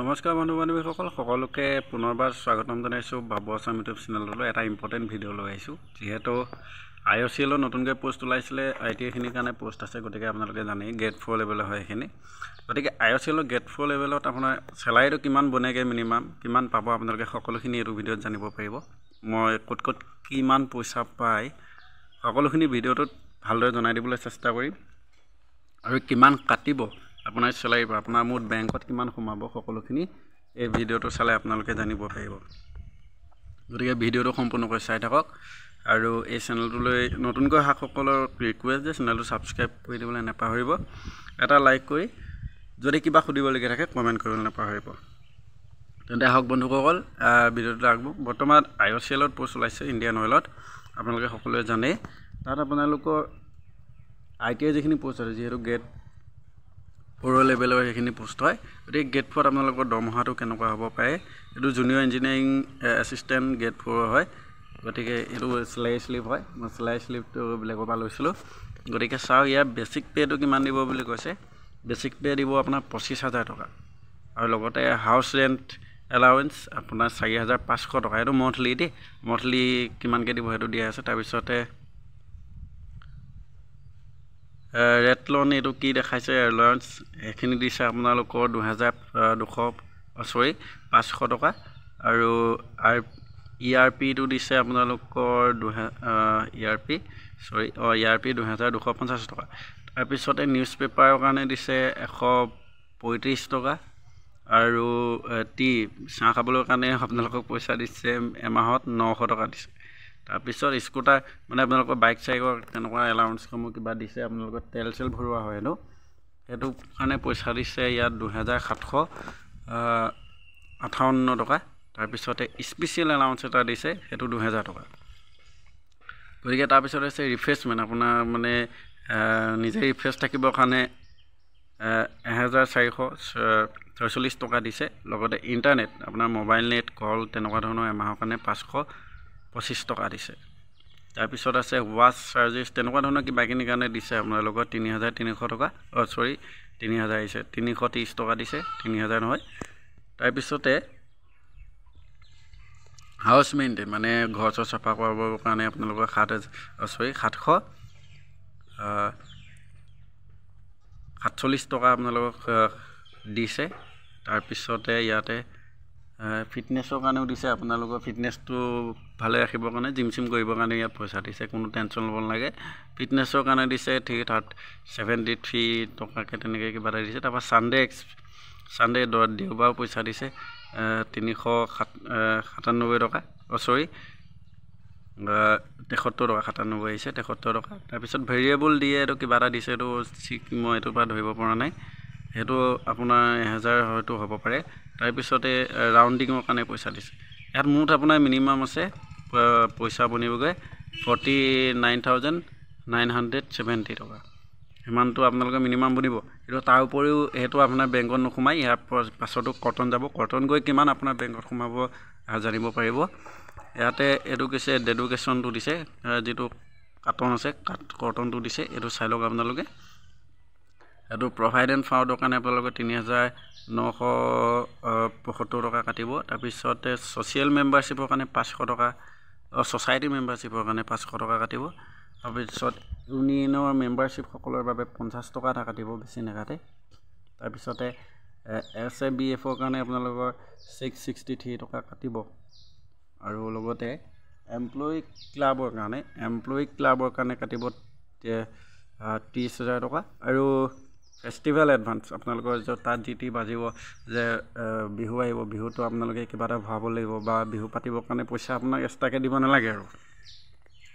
নমস্কাৰ বন্ধু বান্ধৱীসকল সকলোকে পুনৰবাৰ স্বাগতম জনাইছোঁ বাবু ভাবুৱাচাম ইউটিউব চেনেলটোলৈ এটা ইম্পৰ্টেণ্ট ভিডিঅ' লৈ আহিছোঁ যিহেতু আই অ' চি এলৰ নতুনকৈ পোষ্ট ওলাইছিলে আই টি এখিনিৰ কাৰণে পোষ্ট আছে গতিকে আপোনালোকে জানেই গেট ফ'ৰ লেভেলৰ হয় সেইখিনি গতিকে আই অ' চি এলৰ গেট ফ'ৰ লেভেলত আপোনাৰ চেলাৰীটো কিমান বনেগৈ মিনিমাম কিমান পাব আপোনালোকে সকলোখিনি এইটো ভিডিঅ'ত জানিব পাৰিব মই ক'ত ক'ত কিমান পইচা পায় সকলোখিনি ভিডিঅ'টোত ভালদৰে জনাই দিবলৈ চেষ্টা কৰিম আৰু কিমান কাটিব আপোনাৰ চেলাৰি আপোনাৰ মোৰ বেংকত কিমান সোমাব সকলোখিনি এই ভিডিঅ'টো চালে আপোনালোকে জানিব পাৰিব গতিকে ভিডিঅ'টো সম্পূৰ্ণকৈ চাই থাকক আৰু এই চেনেলটোলৈ নতুনকৈ অহাসকলক ৰিকুৱেষ্ট যে চেনেলটো ছাবস্ক্ৰাইব কৰি দিবলৈ নেপাহৰিব এটা লাইক কৰি যদি কিবা সুধিবলগীয়া থাকে কমেণ্ট কৰিবলৈ নাপাহৰিব তেন্তে আহক বন্ধুসকল ভিডিঅ'টো আগবঢ়ো বৰ্তমান আই অ' চি এলত পোষ্ট ওলাইছে ইণ্ডিয়ান অইলত আপোনালোকে সকলোৱে জানেই তাত আপোনালোকৰ আই টি আই যিখিনি পোষ্ট আছে যিহেতু গেট সৰু লেভেলৰ সেইখিনি পোষ্ট হয় গতিকে গেট ফ'ৰত আপোনালোকৰ দৰমহাটো কেনেকুৱা হ'ব পাৰে এইটো জুনিয়ৰ ইঞ্জিনিয়াৰিং এছিষ্টেণ্ট গেট ফ'ৰৰ হয় গতিকে এইটো চিলাই শ্লিপ হয় মই চিলাই শ্লিপটো বেলেগৰ পৰা লৈছিলোঁ গতিকে চাওক ইয়াৰ বেচিক পে'টো কিমান দিব বুলি কৈছে বেচিক পে' দিব আপোনাৰ পঁচিছ হাজাৰ টকা আৰু লগতে হাউচ ৰেণ্ট এলাউেন্স আপোনাৰ চাৰি হাজাৰ পাঁচশ টকা এইটো মন্থলি দেই মন্থলি কিমানকৈ দিব সেইটো দিয়া আছে তাৰপিছতে ৰেটলন এইটো কি দেখাইছে এয়াৰলাইন্স সেইখিনি দিছে আপোনালোকৰ দুহেজাৰ দুশ চৰি পাঁচশ টকা আৰু ই আৰ পি e টো দিছে আপোনালোকৰ দুহে ই আৰ পি চৰি অঁ ই আৰ পি দুহেজাৰ দুশ পঞ্চাছ টকা তাৰপিছতে নিউজ পেপাৰৰ কাৰণে দিছে এশ পঁয়ত্ৰিছ টকা আৰু টি চাহ খাবলৈ কাৰণে আপোনালোকক পইচা দিছে এমাহত নশ টকা দিছে তাৰপিছত স্কুটাৰ মানে আপোনালোকৰ বাইক চাইকৰ তেনেকুৱা এলাউন্সসমূহ কিবা দিছে আপোনালোকৰ তেল চেল ভৰোৱা হয় এইটো সেইটো কাৰণে পইচা দিছে ইয়াত দুহেজাৰ সাতশ আঠাৱন্ন টকা তাৰপিছতে স্পেচিয়েল এলাউন্স এটা দিছে সেইটো দুহেজাৰ টকা গতিকে তাৰপিছত হৈছে ৰিফ্ৰেছমেণ্ট আপোনাৰ মানে নিজে ৰিফ্ৰেছ থাকিবৰ কাৰণে এহেজাৰ চাৰিশ ছয়চল্লিছ টকা দিছে লগতে ইণ্টাৰনেট আপোনাৰ মোবাইল নেট কল তেনেকুৱা ধৰণৰ এমাহৰ কাৰণে পাঁচশ পঁচিছ টকা দিছে তাৰপিছত আছে ৱাচ চাৰ্জেছ তেনেকুৱা ধৰণৰ কিবাকিনিৰ কাৰণে দিছে আপোনালোকৰ তিনি হাজাৰ তিনিশ টকা অ' চৰি তিনি হাজাৰ আহিছে তিনিশ ত্ৰিছ টকা দিছে তিনি হাজাৰ নহয় তাৰপিছতে হাউচ মেইনটেইন মানে ঘৰ চৰ চাফা কৰাবৰ কাৰণে আপোনালোকৰ সাত হাজাৰ চৰি সাতশ সাতচল্লিছ টকা আপোনালোকক দিছে তাৰপিছতে ইয়াতে ফিটনেছৰ কাৰণেও দিছে আপোনালোকৰ ফিটনেছটো ভালে ৰাখিবৰ কাৰণে জিম চিম কৰিবৰ কাৰণে ইয়াত পইচা দিছে কোনো টেনশ্যন ল'ব নালাগে ফিটনেছৰ কাৰণে দিছে থ্ৰী থাৰ্ট ছেভেণ্টি থ্ৰী টকাকৈ তেনেকৈ কিবা এটা দিছে তাৰপৰা ছানডে এক্স ছানডে দেওবাৰ পইচা দিছে তিনিশ সাত সাতান্নব্বৈ টকা অ' চৰি তেসত্তৰ টকা সাতান্নব্বৈ আহিছে তেসত্তৰ টকা তাৰপিছত ভেৰিয়েবল দিয়ে এইটো কিবা এটা দিছে এইটো ঠিক মই এইটোৰ পৰা ধৰিব পৰা নাই সেইটো আপোনাৰ এহেজাৰ হয়তো হ'ব পাৰে তাৰপিছতে ৰাউণ্ডিঙৰ কাৰণে পইচা দিছে ইয়াত মুঠ আপোনাৰ মিনিমাম আছে পইচা বনিবগৈ forty nine thousand nine hundred seventy টকা সিমানটো আপোনালোকে মিনিমাম বনিব কিন্তু তাৰ উপৰিও সেইটো আপোনাৰ বেংকত নোসোমায় ইয়াৰ পাছতো কটন যাব কটন গৈ কিমান আপোনাৰ বেংকত সোমাব জানিব পাৰিব ইয়াতে এইটো কৈছে ডেডুকেশ্যনটো দিছে যিটো কাটন আছে কাট কটনটো দিছে এইটো চাই লওক আপোনালোকে এইটো প্ৰভাইডেণ্ট ফাণ্ডৰ কাৰণে আপোনালোকে তিনি হাজাৰ নশ পয়সত্তৰ টকা কাটিব তাৰপিছতে ছ'চিয়েল মেম্বাৰশ্বিপৰ কাৰণে পাঁচশ টকা ছ'চাইটি মেম্বাৰশ্বিপৰ কাৰণে পাঁচশ টকা কাটিব তাৰপিছত ইউনিয়নৰ মেম্বাৰশ্বিপসকলৰ বাবে পঞ্চাছ টকা এটা কাটিব বেছি নাকাটে তাৰপিছতে এছ এ বি এফৰ কাৰণে আপোনালোকৰ ছিক্স ছিক্সটি থ্ৰী টকা কাটিব আৰু লগতে এমপ্লয়ী ক্লাবৰ কাৰণে এমপ্লয়ী ক্লাবৰ কাৰণে কাটিব ত্ৰিছ হাজাৰ টকা আৰু ফেষ্টিভেল এডভান্স আপোনালোকৰ য'ত তাত যি টি বাজিব যে বিহু আহিব বিহুটো আপোনালোকে কিবা এটা ভৰাব লাগিব বা বিহু পাতিবৰ কাৰণে পইচা আপোনাক এক্সট্ৰাকৈ দিব নালাগে আৰু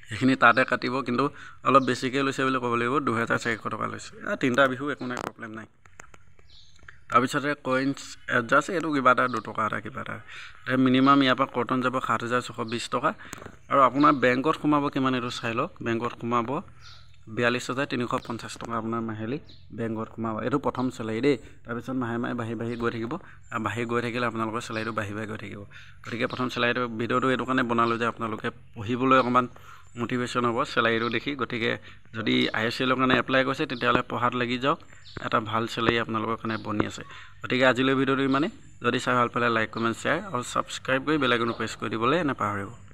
সেইখিনি তাতে কাটিব কিন্তু অলপ বেছিকৈ লৈছে বুলি ক'ব লাগিব দুহেজাৰ চাৰিশ টকা লৈছে তিনিটা বিহু একো নাই প্ৰব্লেম নাই তাৰপিছতে কইনছ এডজাষ্ট এইটো কিবা এটা দুটকা এটা কিবা এটা মিনিমাম ইয়াৰ পৰা কটন যাব সাত হাজাৰ ছশ বিছ টকা আৰু আপোনাৰ বেংকত সোমাব কিমান এইটো চাই লওক বেংকত সোমাব বিয়াল্লিছ হাজাৰ তিনিশ পঞ্চাছ টকা আপোনাৰ মাহিলী বেংকত সোমাব এইটো প্ৰথম চেলাৰী দেই তাৰপিছত মাহে মাহে বাঢ়ি বাঢ়ি গৈ থাকিব আৰু বাঢ়ি গৈ থাকিলে আপোনালোকৰ চেলাৰীটো বাঢ়ি বাঢ়ি গৈ থাকিব গতিকে প্ৰথম চেলাৰীটো ভিডিঅ'টো এইটো কাৰণে বনালোঁ যে আপোনালোকে পঢ়িবলৈ অকণমান মটিভেশ্যন হ'ব চেলাৰীটো দেখি গতিকে যদি আই এছ এলৰ কাৰণে এপ্লাই কৰিছে তেতিয়াহ'লে পঢ়াত লাগি যাওক এটা ভাল চেলাৰী আপোনালোকৰ কাৰণে বনি আছে গতিকে আজিলৈ ভিডিঅ'টো ইমানেই যদি চাই ভাল পালে লাইক কমেণ্ট শ্বেয়াৰ আৰু ছাবস্ক্ৰাইব কৰি বেলেগ এনেও প্ৰেছ কৰি দিবলৈ নাপাহৰিব